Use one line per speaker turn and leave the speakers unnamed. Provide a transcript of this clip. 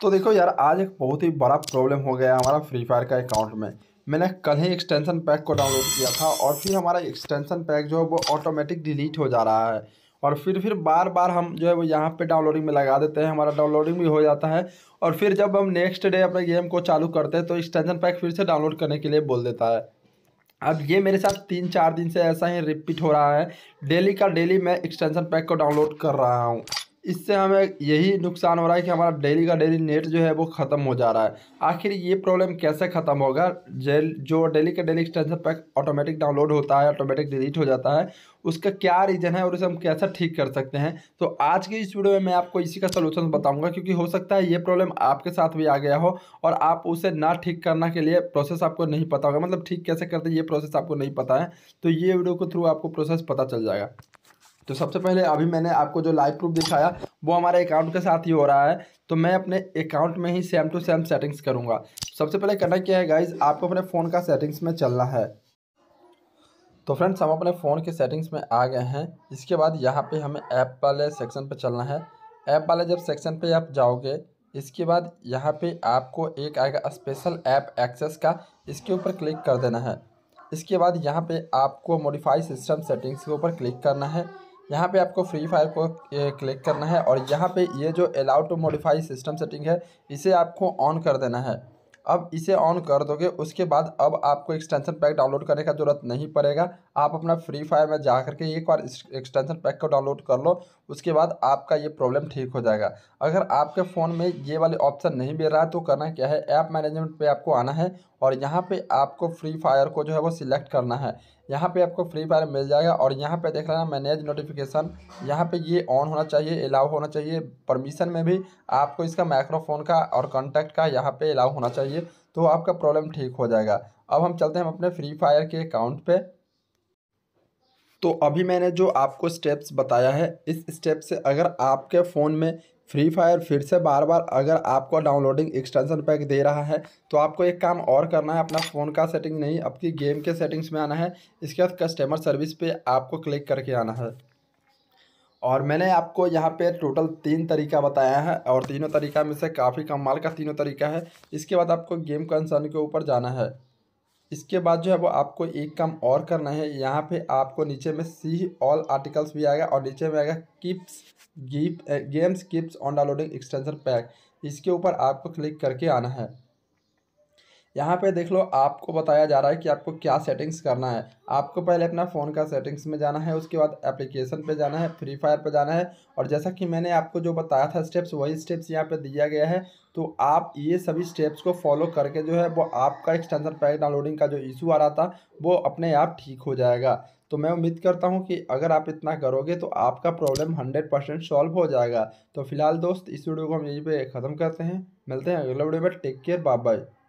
तो देखो यार आज एक बहुत ही बड़ा प्रॉब्लम हो गया हमारा फ्री फायर का अकाउंट में मैंने कल ही एक्सटेंशन पैक को डाउनलोड किया था और फिर हमारा एक्सटेंशन पैक जो है वो ऑटोमेटिक डिलीट हो जा रहा है और फिर फिर बार बार हम जो है वो यहाँ पे डाउनलोडिंग में लगा देते हैं हमारा डाउनलोडिंग भी हो जाता है और फिर जब हम नेक्स्ट डे अपने गेम को चालू करते हैं तो एक्सटेंशन पैक फिर से डाउनलोड करने के लिए बोल देता है अब ये मेरे साथ तीन चार दिन से ऐसा ही रिपीट हो रहा है डेली का डेली मैं एक्सटेंशन पैक को डाउनलोड कर रहा हूँ इससे हमें यही नुकसान हो रहा है कि हमारा डेली का डेली नेट जो है वो ख़त्म हो जा रहा है आखिर ये प्रॉब्लम कैसे ख़त्म होगा जेल जो डेली का daily extension pack automatic download होता है ऑटोमेटिक डिलीट हो जाता है उसका क्या रीज़न है और इसे हम कैसे ठीक कर सकते हैं तो आज की इस वीडियो में मैं आपको इसी का सोलूशन बताऊँगा क्योंकि हो सकता है ये प्रॉब्लम आपके साथ भी आ गया हो और आप उसे ना ठीक करने के लिए प्रोसेस आपको नहीं पता होगा मतलब ठीक कैसे करते ये प्रोसेस आपको नहीं पता है तो ये वीडियो के थ्रू आपको प्रोसेस पता चल जाएगा तो सबसे पहले अभी मैंने आपको जो लाइव प्रूफ दिखाया वो हमारे अकाउंट के साथ ही हो रहा है तो मैं अपने अकाउंट में ही सेम टू सेम सेटिंग्स करूँगा सबसे पहले करना क्या है गाइज आपको अपने फ़ोन का सेटिंग्स में चलना है तो फ्रेंड्स हम अपने फ़ोन के सेटिंग्स में आ गए हैं इसके बाद यहाँ पर हमें ऐप वाले सेक्शन पर चलना है ऐप वाले जब सेक्शन पर आप जाओगे इसके बाद यहाँ पे आपको एक आएगा स्पेशल ऐप एक्सेस का इसके ऊपर क्लिक कर देना है इसके बाद यहाँ पे आपको मॉडिफाई सिस्टम सेटिंग्स के ऊपर क्लिक करना है यहाँ पे आपको फ्री फायर को क्लिक करना है और यहाँ पे ये जो allow to modify system setting है इसे आपको ऑन कर देना है अब इसे ऑन कर दोगे उसके बाद अब आपको एक्सटेंशन पैक डाउनलोड करने का ज़रूरत नहीं पड़ेगा आप अपना फ्री फायर में जा करके एक बार एक्सटेंशन पैक को डाउनलोड कर लो उसके बाद आपका ये प्रॉब्लम ठीक हो जाएगा अगर आपके फ़ोन में ये वाले ऑप्शन नहीं मिल रहा है तो करना क्या है ऐप मैनेजमेंट पे आपको आना है और यहाँ पे आपको फ्री फायर को जो है वो सिलेक्ट करना है यहाँ पे आपको फ्री फायर मिल जाएगा और यहाँ पे देख लेना मैनेज नोटिफिकेशन यहाँ पे ये ऑन होना चाहिए अलाउ होना चाहिए परमिशन में भी आपको इसका माइक्रोफोन का और कॉन्टैक्ट का यहाँ पे अलाउ होना चाहिए तो आपका प्रॉब्लम ठीक हो जाएगा अब हम चलते हैं अपने फ्री फायर के अकाउंट पर तो अभी मैंने जो आपको स्टेप्स बताया है इस स्टेप से अगर आपके फ़ोन में फ्री फायर फिर से बार बार अगर आपको डाउनलोडिंग एक्सटेंशन पैक दे रहा है तो आपको एक काम और करना है अपना फ़ोन का सेटिंग नहीं आपकी गेम के सेटिंग्स में आना है इसके बाद कस्टमर सर्विस पे आपको क्लिक करके आना है और मैंने आपको यहाँ पे टोटल तीन तरीका बताया है और तीनों तरीका में से काफ़ी कम माल का तीनों तरीका है इसके बाद आपको गेम कंसर्न के ऊपर जाना है इसके बाद जो है वो आपको एक काम और करना है यहाँ पे आपको नीचे में सी ऑल आर्टिकल्स भी आएगा और नीचे में आएगा किप्स गिप games keeps on downloading extension pack इसके ऊपर आपको क्लिक करके आना है यहाँ पे देख लो आपको बताया जा रहा है कि आपको क्या सेटिंग्स करना है आपको पहले अपना फ़ोन का सेटिंग्स में जाना है उसके बाद एप्लीकेशन पे जाना है फ्री फायर पे जाना है और जैसा कि मैंने आपको जो बताया था स्टेप्स वही स्टेप्स यहाँ पे दिया गया है तो आप ये सभी स्टेप्स को फॉलो करके जो है वो आपका एक्सटेंशन पैक डाउनलोडिंग का जो इशू आ रहा था वो अपने आप ठीक हो जाएगा तो मैं उम्मीद करता हूँ कि अगर आप इतना करोगे तो आपका प्रॉब्लम हंड्रेड परसेंट सॉल्व हो जाएगा तो फिलहाल दोस्त इस वीडियो को हम यहीं पे ख़त्म करते हैं मिलते हैं अगले वीडियो में टेक केयर बाय बाय